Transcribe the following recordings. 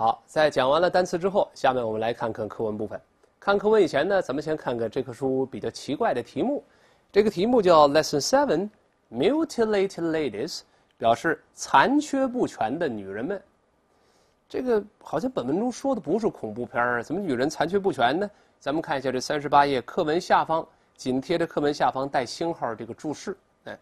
好，在讲完了单词之后，下面我们来看看课文部分。看课文以前呢，咱们先看看这课书比较奇怪的题目。这个题目叫 Lesson Seven: Mutilated Ladies，表示残缺不全的女人们。这个好像本文中说的不是恐怖片儿，怎么女人残缺不全呢？咱们看一下这三十八页课文下方，紧贴着课文下方带星号这个注释。哎，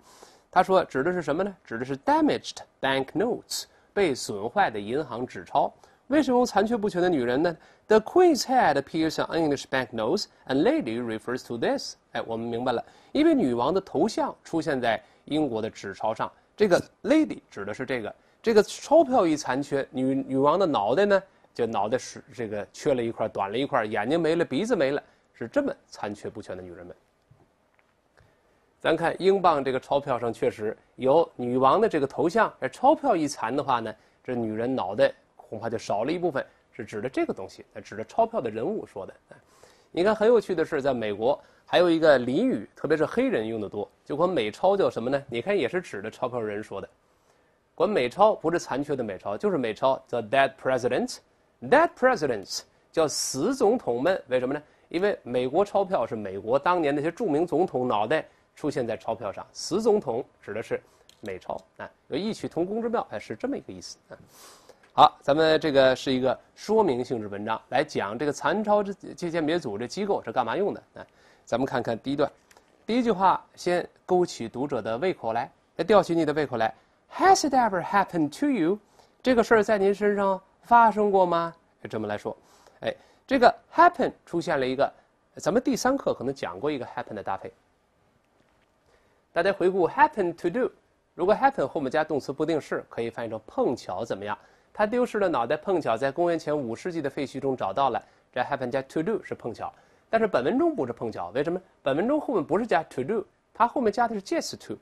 他说指的是什么呢？指的是 damaged banknotes，被损坏的银行纸钞。为什么残缺不全的女人呢？The queen's head appears on English bank notes, and lady refers to this。哎，我们明白了，因为女王的头像出现在英国的纸钞上，这个 lady 指的是这个。这个钞票一残缺，女女王的脑袋呢，就脑袋是这个缺了一块，短了一块，眼睛没了，鼻子没了，是这么残缺不全的女人们。咱看英镑这个钞票上确实有女王的这个头像，哎，钞票一残的话呢，这女人脑袋。恐怕就少了一部分，是指的这个东西，指的钞票的人物说的。你看，很有趣的是，在美国还有一个俚语，特别是黑人用的多，就管美钞叫什么呢？你看，也是指的钞票人说的。管美钞不是残缺的美钞，就是美钞。t h dead presidents, dead presidents 叫死总统们。为什么呢？因为美国钞票是美国当年那些著名总统脑袋出现在钞票上，死总统指的是美钞啊，有异曲同工之妙。哎，是这么一个意思啊。好，咱们这个是一个说明性质文章，来讲这个残钞这鉴别组这机构是干嘛用的。来，咱们看看第一段，第一句话先勾起读者的胃口来，来吊起你的胃口来。Has it ever happened to you？这个事儿在您身上发生过吗？就这么来说。哎，这个 happen 出现了一个，咱们第三课可能讲过一个 happen 的搭配。大家回顾 happen to do，如果 happen 后面加动词不定式，可以翻译成碰巧怎么样？他丢失了脑袋，碰巧在公元前五世纪的废墟中找到了。这 happen 加 to do 是碰巧，但是本文中不是碰巧，为什么？本文中后面不是加 to do，它后面加的是介词 to。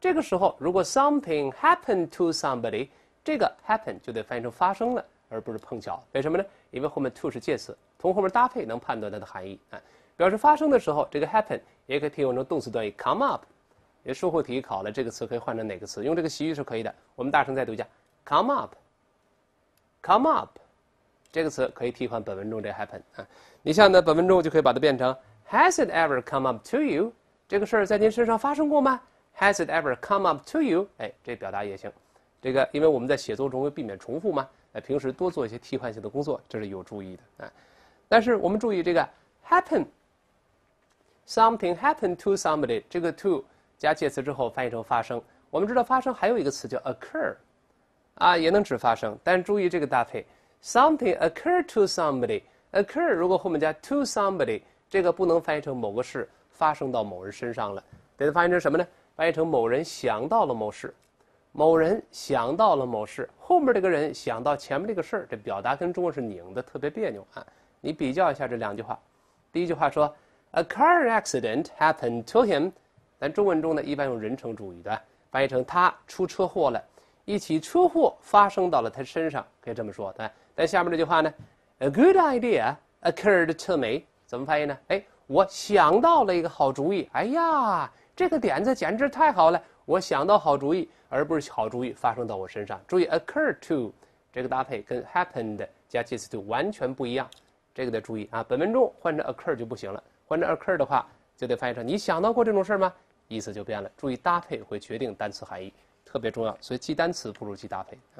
这个时候，如果 something happened to somebody，这个 happen 就得翻译成发生了，而不是碰巧。为什么呢？因为后面 to 是介词，从后面搭配能判断它的含义啊。表示发生的时候，这个 happen 也可以替换成动词短语 come up。也说后题考了这个词可以换成哪个词？用这个习语是可以的。我们大声再读一下：come up。Come up，这个词可以替换本文中这 happen 啊。你像呢，本文中就可以把它变成 Has it ever come up to you？这个事儿在您身上发生过吗？Has it ever come up to you？哎，这表达也行。这个因为我们在写作中会避免重复嘛，那平时多做一些替换性的工作，这是有注意的啊。但是我们注意这个 happen，something happen to somebody，这个 to 加介词之后翻译成发生。我们知道发生还有一个词叫 occur。啊，也能指发生，但注意这个搭配，something occur to somebody。occur 如果后面加 to somebody，这个不能翻译成某个事发生到某人身上了，得翻译成什么呢？翻译成某人想到了某事，某人想到了某事，后面这个人想到前面这个事儿，这表达跟中文是拧的特别别扭啊。你比较一下这两句话，第一句话说，a car accident happened to him，咱中文中呢一般用人称主语的，翻译成他出车祸了。一起车祸发生到了他身上，可以这么说，对。但下面这句话呢？A good idea occurred to me。怎么翻译呢？哎，我想到了一个好主意。哎呀，这个点子简直太好了！我想到好主意，而不是好主意发生到我身上。注意，occur to 这个搭配跟 happened 加介词 to 完全不一样，这个得注意啊。本文中换成 occur 就不行了，换成 occur 的话就得翻译成你想到过这种事吗？意思就变了。注意搭配会决定单词含义。特别重要，所以记单词不如记搭配啊。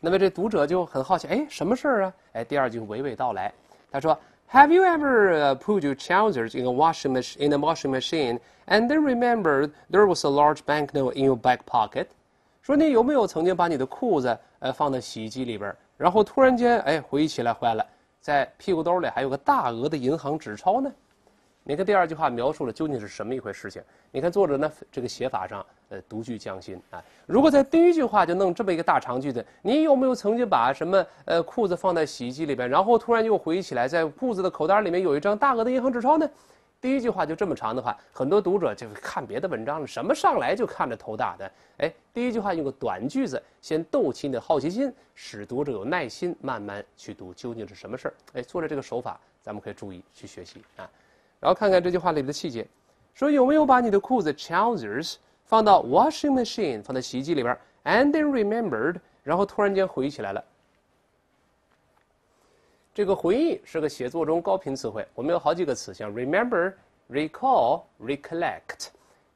那么这读者就很好奇，哎，什么事儿啊？哎，第二句娓娓道来，他说：“Have you ever put your trousers in a washing machine in a washing machine, and then remember there was a large bank note in your back pocket？” 说你有没有曾经把你的裤子呃放到洗衣机里边，然后突然间哎回忆起来，坏了，在屁股兜里还有个大额的银行纸钞呢？你看第二句话描述了究竟是什么一回事情？你看作者呢这个写法上。独具匠心啊！如果在第一句话就弄这么一个大长句子，你有没有曾经把什么呃裤子放在洗衣机里边，然后突然又回忆起来，在裤子的口袋里面有一张大额的银行纸钞呢？第一句话就这么长的话，很多读者就看别的文章了。什么上来就看着头大的？哎，第一句话用个短句子先逗起你的好奇心，使读者有耐心慢慢去读究竟是什么事儿？哎，做着这个手法咱们可以注意去学习啊。然后看看这句话里面的细节，说有没有把你的裤子 t s e r s 放到 washing machine，放在洗衣机里边，and then remembered，然后突然间回忆起来了。这个回忆是个写作中高频词汇，我们有好几个词，像 remember、recall、recollect，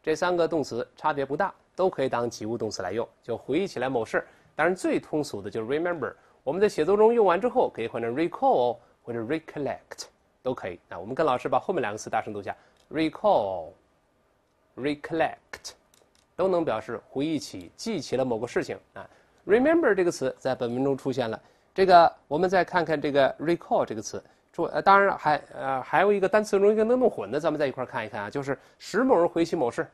这三个动词差别不大，都可以当及物动词来用，就回忆起来某事当然最通俗的就是 remember，我们在写作中用完之后，可以换成 recall 或者 recollect 都可以。那我们跟老师把后面两个词大声读一下：recall、recollect。都能表示回忆起、记起了某个事情啊。Remember 这个词在本文中出现了。这个我们再看看这个 recall 这个词。呃当然还呃还有一个单词容易跟它弄混的，咱们在一块看一看啊。就是使某人回忆起某事。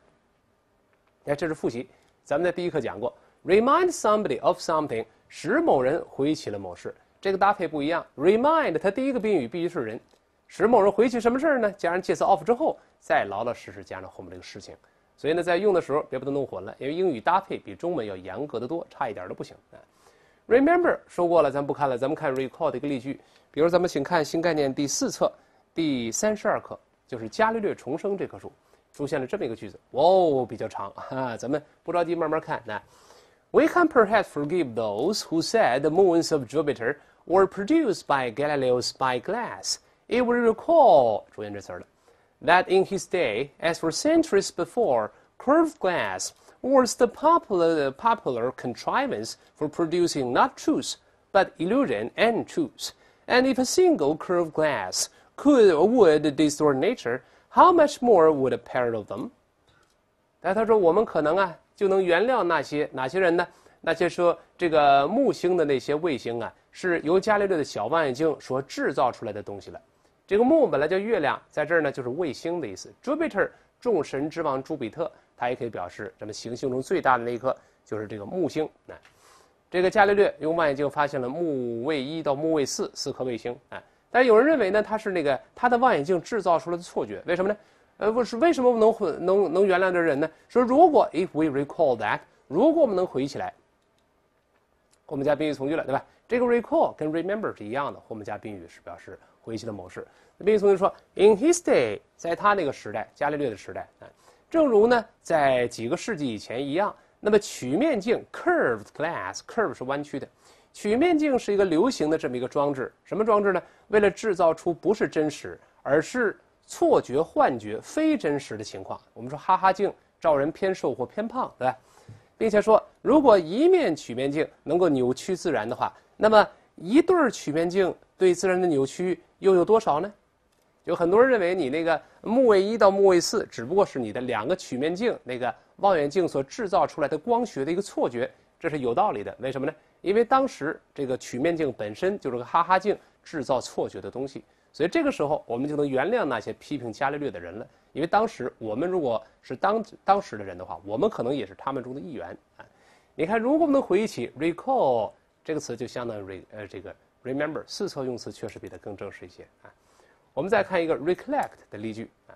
哎，这是复习，咱们在第一课讲过。Remind somebody of something，使某人回忆起了某事。这个搭配不一样。Remind 它第一个宾语必须是人，使某人回忆起什么事儿呢？加上介词 of 之后，再老老实实加上后面这个事情。所以呢，在用的时候别把它弄混了，因为英语搭配比中文要严格的多，差一点都不行啊。Remember 说过了，咱不看了，咱们看 recall 的一个例句。比如咱们请看新概念第四册第三十二课，就是伽利略重生这棵树，出现了这么一个句子哇哦，比较长啊，咱们不着急，慢慢看。来，We can perhaps forgive those who said the moons of Jupiter were produced by Galileo's spyglass. It will recall 出现这词儿了。that in his day, as for centuries before, curved glass was the popular, uh, popular contrivance for producing not truth, but illusion and truth. And if a single curved glass could or would distort nature, how much more would a pair of them? 但他说，我们可能啊，就能原谅那些哪些人呢？那些说这个木星的那些卫星啊，是由伽利略的小望远镜所制造出来的东西了。这个木本来叫月亮，在这儿呢就是卫星的意思。Jupiter，众神之王朱比特，它也可以表示咱们行星中最大的那一颗，就是这个木星。哎，这个伽利略用望远镜发现了木卫一到木卫四四颗卫星。哎，但有人认为呢，它是那个他的望远镜制造出来的错觉。为什么呢？呃，不是为什么不能能能原谅这人呢？说如果 if we recall that，如果我们能回忆起来，我们加宾语从句了，对吧？这个 recall 跟 remember 是一样的，我们加宾语是表示。回去的模式。那宾同学说：“In his day，在他那个时代，伽利略的时代啊，正如呢，在几个世纪以前一样。那么曲面镜 （curved glass），curved 是弯曲的。曲面镜是一个流行的这么一个装置。什么装置呢？为了制造出不是真实，而是错觉、幻觉、非真实的情况。我们说哈哈镜照人偏瘦或偏胖，对吧？并且说，如果一面曲面镜能够扭曲自然的话，那么……一对曲面镜对自然的扭曲又有多少呢？有很多人认为你那个目位一到目位四只不过是你的两个曲面镜那个望远镜所制造出来的光学的一个错觉，这是有道理的。为什么呢？因为当时这个曲面镜本身就是个哈哈镜，制造错觉的东西。所以这个时候我们就能原谅那些批评伽利略的人了。因为当时我们如果是当当时的人的话，我们可能也是他们中的一员啊。你看，如果我们能回忆起，recall。这个词就相当于 re 呃这个 remember，四册用词确实比它更正式一些啊。我们再看一个 recollect 的例句啊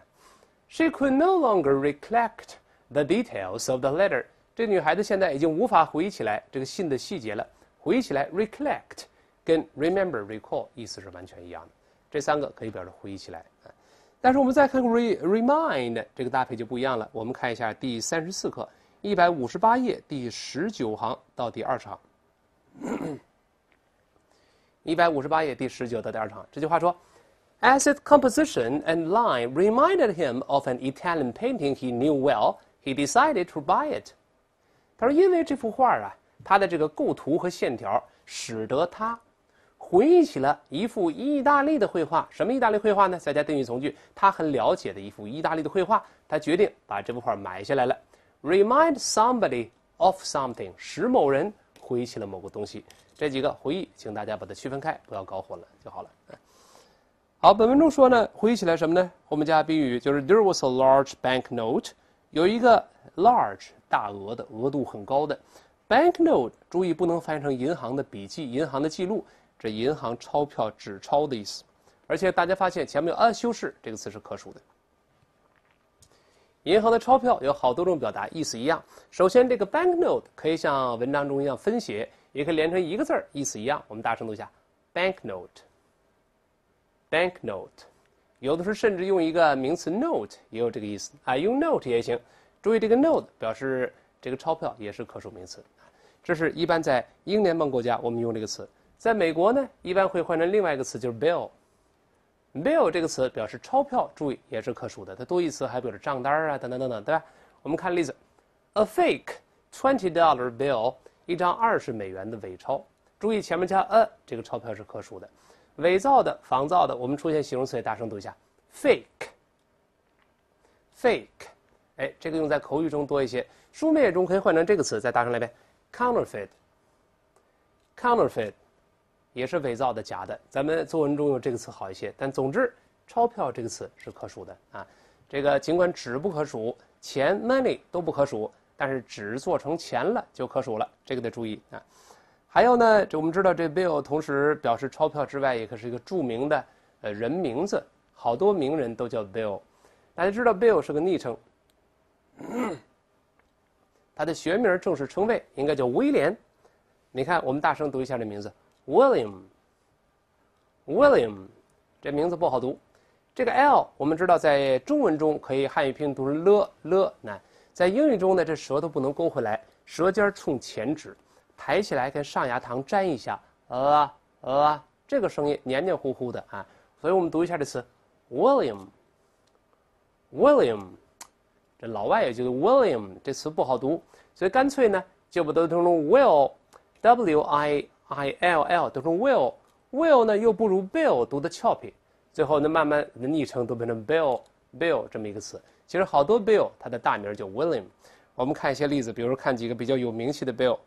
，She could no longer recollect the details of the letter。这女孩子现在已经无法回忆起来这个信的细节了。回忆起来 recollect 跟 remember、recall 意思是完全一样的，这三个可以表示回忆起来啊。但是我们再看 re remind 这个搭配就不一样了。我们看一下第三十四课一百五十八页第十九行到第二十行。一百五十八页第十九到第二场，这句话说：“As i d s composition and line reminded him of an Italian painting he knew well, he decided to buy it。”他说：“因为这幅画啊，它的这个构图和线条，使得他回忆起了一幅意大利的绘画。什么意大利绘画呢？再加定语从句，他很了解的一幅意大利的绘画。他决定把这幅画买下来了。”Remind somebody of something，使某人。回忆起了某个东西，这几个回忆，请大家把它区分开，不要搞混了就好了。好，本文中说呢，回忆起来什么呢？我们加宾语就是 there was a large bank note，有一个 large 大额的，额度很高的 bank note。注意不能翻译成银行的笔记、银行的记录，这银行钞票、纸钞的意思。而且大家发现前面有啊修饰，这个词是可数的。银行的钞票有好多种表达，意思一样。首先，这个 bank note 可以像文章中一样分写，也可以连成一个字儿，意思一样。我们大声读一下：bank note，bank note。有的时候甚至用一个名词 note 也有这个意思啊，用 note 也行。注意这个 note 表示这个钞票也是可数名词。这是一般在英联邦国家我们用这个词，在美国呢，一般会换成另外一个词，就是 bill。Bill 这个词表示钞票，注意也是可数的。它多义词，还表示账单啊，等等等等，对吧？我们看例子：A fake twenty-dollar bill，一张二十美元的伪钞。注意前面加 a，这个钞票是可数的。伪造的、仿造的，我们出现形容词也大声读一下：fake，fake。哎，这个用在口语中多一些，书面中可以换成这个词，再大声来一遍：counterfeit，counterfeit。也是伪造的假的，咱们作文中用这个词好一些。但总之，钞票这个词是可数的啊。这个尽管纸不可数，钱 （money） 都不可数，但是纸做成钱了就可数了，这个得注意啊。还有呢，这我们知道，这 bill 同时表示钞票之外，也可是一个著名的呃人名字，好多名人都叫 bill。大家知道 bill 是个昵称，他的学名正式称谓应该叫威廉。你看，我们大声读一下这名字。William，William，这名字不好读。这个 L，我们知道在中文中可以汉语拼音读了了。那在英语中呢？这舌头不能勾回来，舌尖冲前指，抬起来跟上牙膛粘一下，呃呃，这个声音黏黏糊糊的啊。所以我们读一下这词，William，William，这老外也觉得 William 这词不好读，所以干脆呢就把它语中 Will，W-I。I L L 读成 Will，Will 呢又不如 Bill 读的俏皮，最后呢慢慢的昵称都变成 Bill，Bill 这么一个词。其实好多 Bill 它的大名叫 William。我们看一些例子，比如看几个比较有名气的 Bill。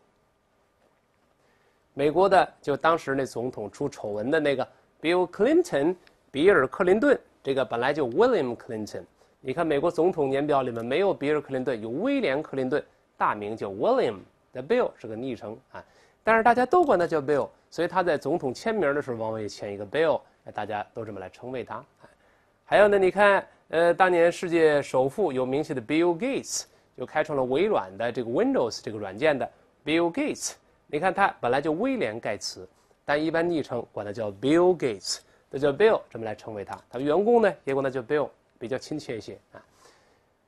美国的就当时那总统出丑闻的那个 Bill Clinton，比尔·克林顿，这个本来就 William Clinton。你看美国总统年表里面没有比尔·克林顿，有威廉·克林顿，大名叫 William，The Bill 是个昵称啊。但是大家都管他叫 Bill，所以他在总统签名的时候往往也签一个 Bill，大家都这么来称谓他。还有呢，你看，呃，当年世界首富有名气的 Bill Gates 就开创了微软的这个 Windows 这个软件的 Bill Gates，你看他本来就威廉盖茨，但一般昵称管他叫 Bill Gates，都叫 Bill 这么来称谓他。他员工呢，也管他叫 Bill，比较亲切一些啊。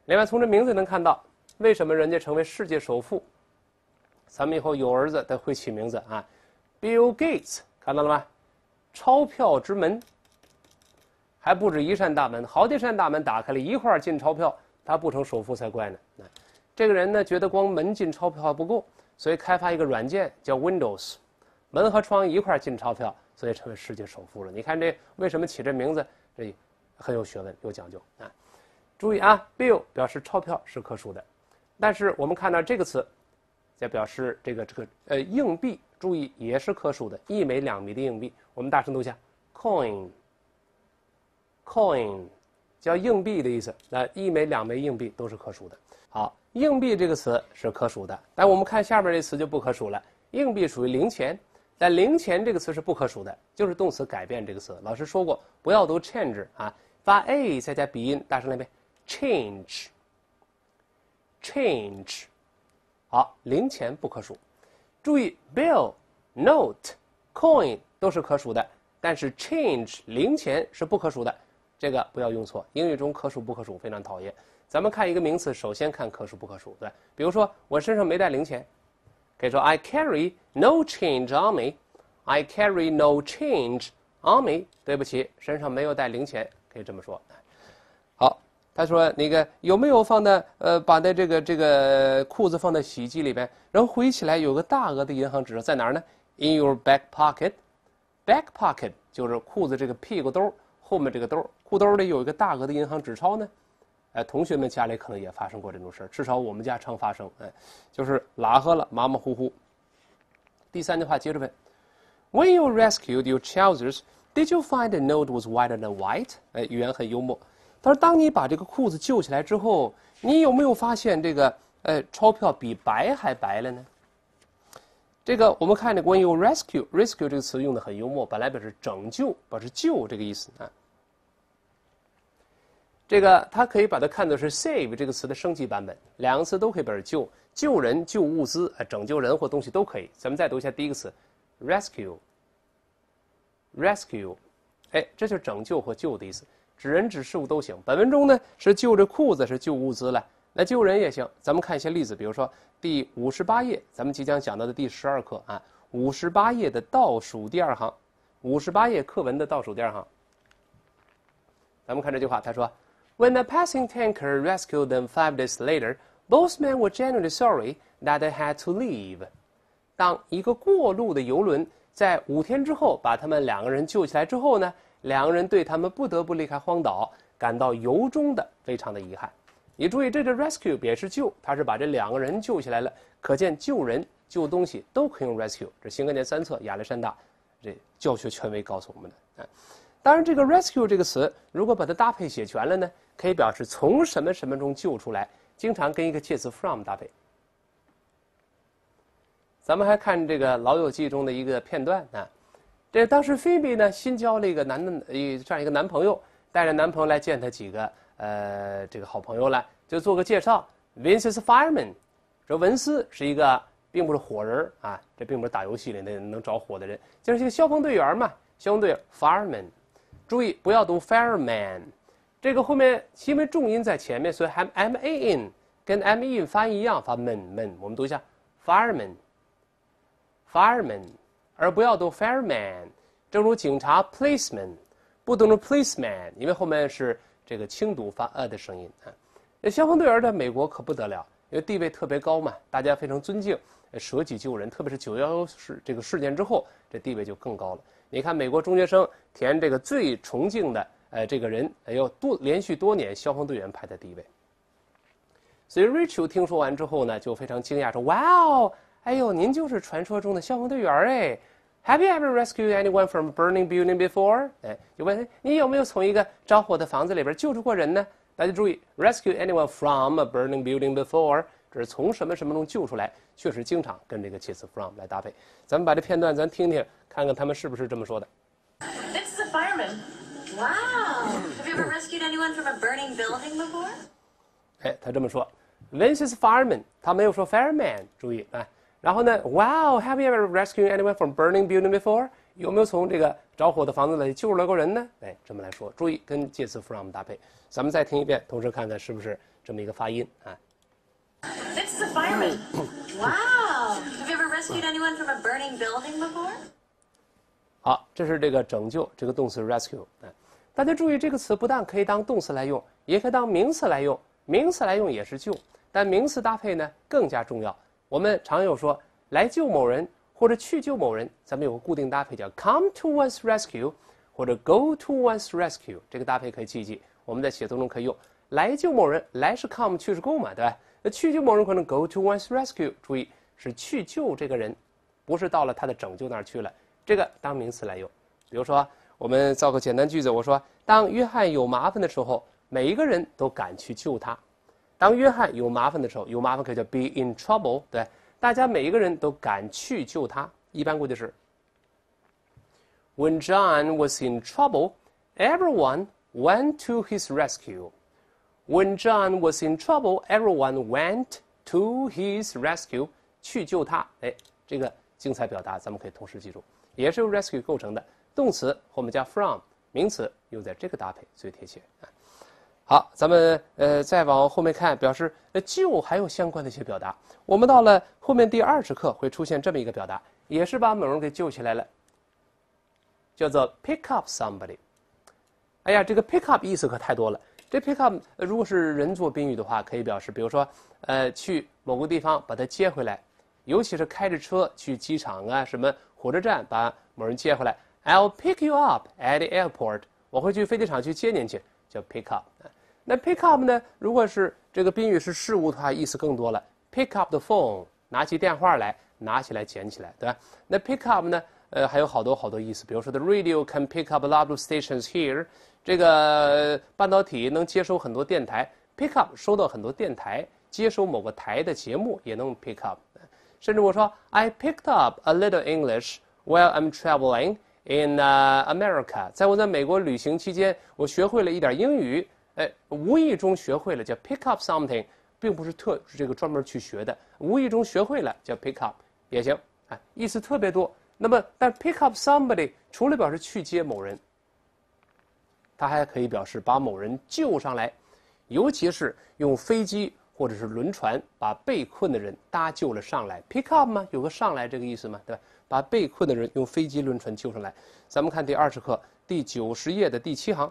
另外，从这名字能看到为什么人家成为世界首富。咱们以后有儿子，得会起名字啊。Bill Gates 看到了吗？钞票之门还不止一扇大门，好几扇大门打开了，一块进钞票，他不成首富才怪呢。这个人呢，觉得光门进钞票不够，所以开发一个软件叫 Windows，门和窗一块进钞票，所以成为世界首富了。你看这为什么起这名字？这很有学问，有讲究啊。注意啊，Bill 表示钞票是可数的，但是我们看到这个词。再表示这个这个呃硬币，注意也是可数的，一枚两枚的硬币。我们大声读一下，coin，coin，叫硬币的意思。那一枚两枚硬币都是可数的。好，硬币这个词是可数的。但我们看下边这词就不可数了。硬币属于零钱，但零钱这个词是不可数的，就是动词改变这个词。老师说过，不要读 change 啊，发 a 再加鼻音，大声来背，change，change。好，零钱不可数，注意 bill、note、coin 都是可数的，但是 change 零钱是不可数的，这个不要用错。英语中可数不可数非常讨厌。咱们看一个名词，首先看可数不可数，对。比如说我身上没带零钱，可以说 I carry no change on me。I carry no change on me。对不起，身上没有带零钱，可以这么说。好。他说：“那个有没有放在……呃，把那这个这个裤子放在洗衣机里边，然后回忆起来有个大额的银行纸钞在哪儿呢？In your back pocket，back pocket 就是裤子这个屁股兜后面这个兜，裤兜里有一个大额的银行纸钞呢。哎，同学们家里可能也发生过这种事儿，至少我们家常发生。哎，就是拉喝了，马马虎虎。第三句话接着问：When you rescued your trousers，did you find a note was wider than white？哎，语言很幽默。”他说：“当你把这个裤子救起来之后，你有没有发现这个呃钞票比白还白了呢？这个我们看这关于 rescue，rescue 这个词用的很幽默，本来表示拯救，表示救这个意思啊。这个它可以把它看作是 save 这个词的升级版本，两个词都可以表示救，救人、救物资啊，拯救人或东西都可以。咱们再读一下第一个词，rescue，rescue，哎，这就是拯救和救的意思。指人指事物都行。本文中呢是就着裤子是救物资了，那救人也行。咱们看一些例子，比如说第五十八页，咱们即将讲到的第十二课啊，五十八页的倒数第二行，五十八页课文的倒数第二行。咱们看这句话，他说：“When a passing tanker rescued them five days later, both men were generally sorry that they had to leave。”当一个过路的游轮在五天之后把他们两个人救起来之后呢？两个人对他们不得不离开荒岛感到由衷的、非常的遗憾。你注意，这个 rescue 也是救，他是把这两个人救起来了。可见，救人、救东西都可以用 rescue。这新概念三册，亚历山大，这教学权威告诉我们的。啊。当然，这个 rescue 这个词，如果把它搭配写全了呢，可以表示从什么什么中救出来，经常跟一个介词 from 搭配。咱们还看这个《老友记》中的一个片段啊。这当时菲比呢新交了一个男的，呃，这样一个男朋友，带着男朋友来见他几个，呃，这个好朋友来，就做个介绍。v i n c e s Fireman，说文斯是一个，并不是火人啊，这并不是打游戏里那能着火的人，就是一个消防队员嘛，消防队 Fireman，注意不要读 Fireman，这个后面因为重音在前面，所以还 M A N，跟 M E 发一样，发 men men，我们读一下 Fireman，Fireman。而不要读 fireman，正如警察 policeman，不读成 policeman，因为后面是这个轻读发呃的声音啊。消防队员在美国可不得了，因为地位特别高嘛，大家非常尊敬，舍己救人，特别是九幺幺事这个事件之后，这地位就更高了。你看美国中学生填这个最崇敬的，呃这个人，哎呦，多连续多年消防队员排在第一位。所以 r a c h e l 听说完之后呢，就非常惊讶，说：“Wow！” 哎呦，您就是传说中的消防队员儿哎！Have you ever rescued anyone from a burning building before？哎，就问你有没有从一个着火的房子里边救助过人呢？大家注意，rescue anyone from a burning building before，这是从什么什么中救出来，确实经常跟这个介词 from 来搭配。咱们把这片段咱听听，看看他们是不是这么说的。This is a fireman. Wow. Have you ever rescued anyone from a burning building before？哎，他这么说，This is fireman。他没有说 fireman，注意啊。然后呢？Wow，have you ever rescued anyone from burning building before？有没有从这个着火的房子里救出来过人呢？哎，这么来说，注意跟介词 from 搭配。咱们再听一遍，同时看看是不是这么一个发音啊？This is a fireman. Wow, have you ever rescued anyone from a burning building before？好，这是这个拯救这个动词 rescue。哎，大家注意这个词不但可以当动词来用，也可以当名词来用。名词来用也是救，但名词搭配呢更加重要。我们常有说来救某人或者去救某人，咱们有个固定搭配叫 come to one's rescue，或者 go to one's rescue。这个搭配可以记一记。我们在写作中可以用来救某人，来是 come，去是 go 嘛，对吧？那去救某人可能 go to one's rescue。注意是去救这个人，不是到了他的拯救那儿去了。这个当名词来用。比如说，我们造个简单句子，我说当约翰有麻烦的时候，每一个人都敢去救他。当约翰有麻烦的时候，有麻烦可以叫 be in trouble。对，大家每一个人都敢去救他。一般估计是，When John was in trouble，everyone went to his rescue。When John was in trouble，everyone went to his rescue，去救他。哎，这个精彩表达，咱们可以同时记住，也是由 rescue 构成的，动词后面加 from，名词用在这个搭配最贴切。啊。好，咱们呃再往后面看，表示救还有相关的一些表达。我们到了后面第二十课会出现这么一个表达，也是把某人给救起来了，叫做 pick up somebody。哎呀，这个 pick up 意思可太多了。这 pick up 如果是人做宾语的话，可以表示，比如说呃去某个地方把他接回来，尤其是开着车去机场啊、什么火车站把某人接回来。I'll pick you up at the airport，我会去飞机场去接您去，叫 pick up。那 pick up 呢？如果是这个宾语是事物的话，意思更多了。pick up the phone，拿起电话来，拿起来，捡起来，对吧？那 pick up 呢？呃，还有好多好多意思。比如说，the radio can pick up a l o t of stations here，这个半导体能接收很多电台。pick up 收到很多电台，接收某个台的节目也能 pick up。甚至我说，I picked up a little English while I'm traveling in America，在我在美国旅行期间，我学会了一点英语。哎，无意中学会了叫 pick up something，并不是特这个专门去学的，无意中学会了叫 pick up 也行，哎，意思特别多。那么，但 pick up somebody 除了表示去接某人，它还可以表示把某人救上来，尤其是用飞机或者是轮船把被困的人搭救了上来，pick up 吗？有个上来这个意思吗？对吧？把被困的人用飞机、轮船救上来。咱们看第二十课第九十页的第七行。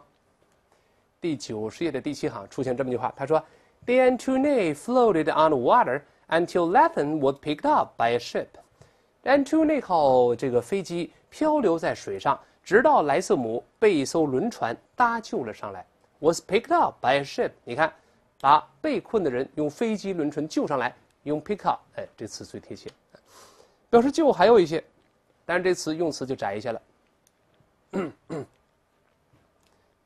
第九十页的第七行出现这么句话，他说，The Antonie floated on water until Latham was picked up by a ship. Antonie 号这个飞机漂流在水上，直到莱瑟姆被一艘轮船搭救了上来。was picked up by a ship，你看，把被困的人用飞机、轮船救上来，用 pick up，哎，这词最贴切，表示救还有一些，但是这词用词就窄一些了。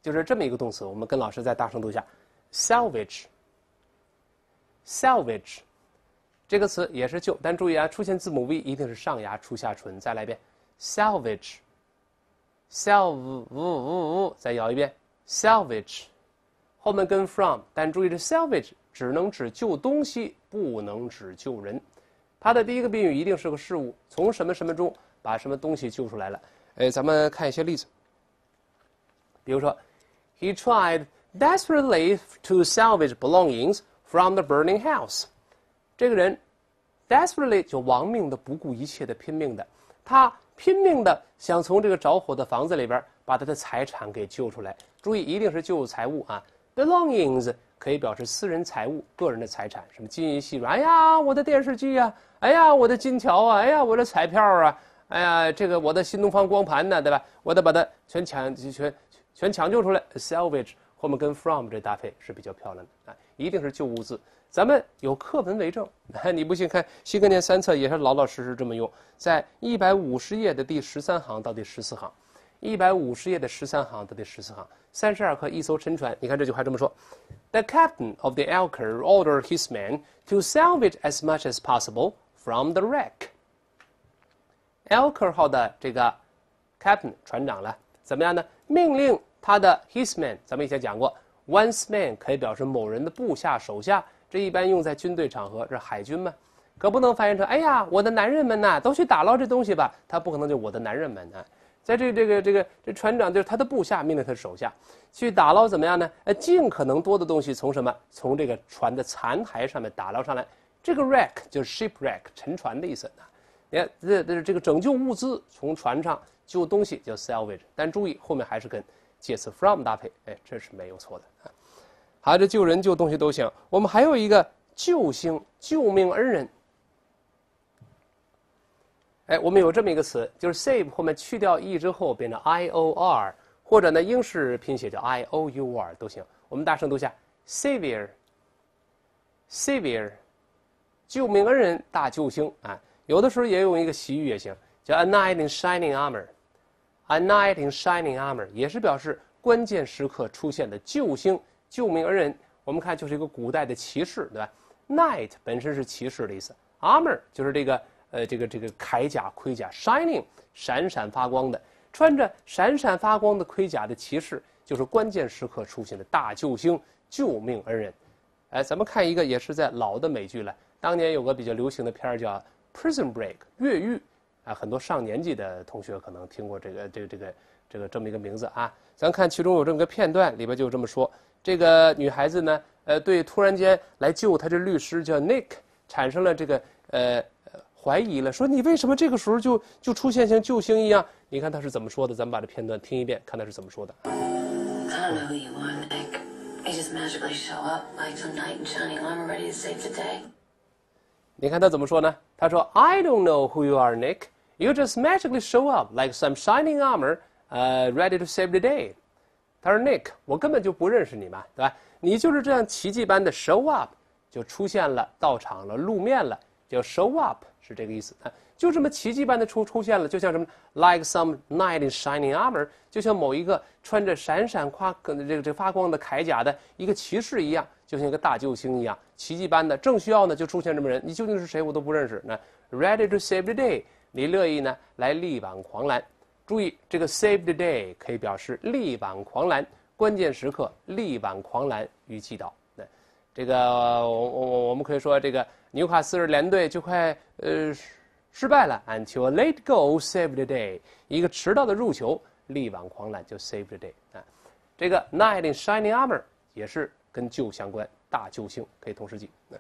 就是这么一个动词，我们跟老师再大声读一下，“salvage”。salvage 这个词也是救，但注意啊，出现字母 v 一定是上牙出下唇。再来一遍，salvage。salv，再咬一遍，salvage。后面跟 from，但注意这 salvage 只能指救东西，不能指救人。它的第一个宾语一定是个事物，从什么什么中把什么东西救出来了。哎，咱们看一些例子，比如说。He tried desperately to salvage belongings from the burning house。这个人，desperately 就亡命的、不顾一切的、拼命的，他拼命的想从这个着火的房子里边把他的财产给救出来。注意，一定是救财物啊，belongings 可以表示私人财物、个人的财产，什么金银细软。哎呀，我的电视剧啊！哎呀，我的金条啊！哎呀，我的彩票啊！哎呀，这个我的新东方光盘呢，对吧？我得把它全抢，全。全抢救出来，salvage 后面跟 from 这搭配是比较漂亮的啊，一定是旧物资。咱们有课文为证，你不信看，新概念三册也是老老实实这么用，在一百五十页的第十三行到第十四行，一百五十页的十三行到第十四行，三十二课一艘沉船。你看这句话这么说，the captain of the e l k h a r ordered his men to salvage as much as possible from the wreck。e l k h a r 号的这个 captain 船长了，怎么样呢？命令他的 his m a n 咱们以前讲过，ones m a n 可以表示某人的部下、手下，这一般用在军队场合。这是海军嘛？可不能翻译成“哎呀，我的男人们呐，都去打捞这东西吧”。他不可能就我的男人们啊，在这、这个、这个，这船长就是他的部下，命令他的手下去打捞怎么样呢？呃，尽可能多的东西从什么？从这个船的残骸上面打捞上来。这个 wreck 就是 shipwreck，沉船的意思你看，这、这、这个拯救物资从船上救东西叫 salvage，但注意后面还是跟。介词 from 搭配，哎，这是没有错的。好，这救人救东西都行。我们还有一个救星、救命恩人。哎，我们有这么一个词，就是 save 后面去掉 e 之后变成 i o r，或者呢英式拼写叫 i o u r 都行。我们大声读下 savior，savior，救命恩人大救星啊！有的时候也用一个习语也行，叫 a knight in shining armor。A knight in shining armor 也是表示关键时刻出现的救星、救命恩人。我们看就是一个古代的骑士，对吧？Knight 本身是骑士的意思，Armor 就是这个呃这个这个铠甲、盔甲。Shining 闪闪发光的，穿着闪闪发光的盔甲的骑士，就是关键时刻出现的大救星、救命恩人。哎，咱们看一个也是在老的美剧了，当年有个比较流行的片儿叫《Prison Break》越狱。啊，很多上年纪的同学可能听过这个、这个、这个、这个这么一个名字啊。咱看其中有这么个片段，里边就这么说：这个女孩子呢，呃，对突然间来救她这律师叫 Nick 产生了这个呃怀疑了，说你为什么这个时候就就出现像救星一样？你看他是怎么说的？咱们把这片段听一遍，看他是怎么说的。你看他怎么说呢？他说：“I don't know who you are, Nick。” You just magically show up like some shining armor, uh, ready to save the day。他说：“Nick，我根本就不认识你嘛，对吧？你就是这样奇迹般的 show up，就出现了，到场了，露面了。就 show up 是这个意思啊，就这么奇迹般的出出现了，就像什么 like some knight in shining armor，就像某一个穿着闪闪夸这个这发光的铠甲的一个骑士一样，就像一个大救星一样，奇迹般的正需要呢就出现这么人。你究竟是谁，我都不认识。那 ready to save the day。”你乐意呢？来力挽狂澜，注意这个 save the day 可以表示力挽狂澜，关键时刻力挽狂澜于既倒。对，这个我我我们可以说这个纽卡斯尔联队就快呃失败了，until a late goal saved the day，一个迟到的入球力挽狂澜就 saved the day。啊，这个 knight in shining armor 也是跟救相关，大救星可以同时记。那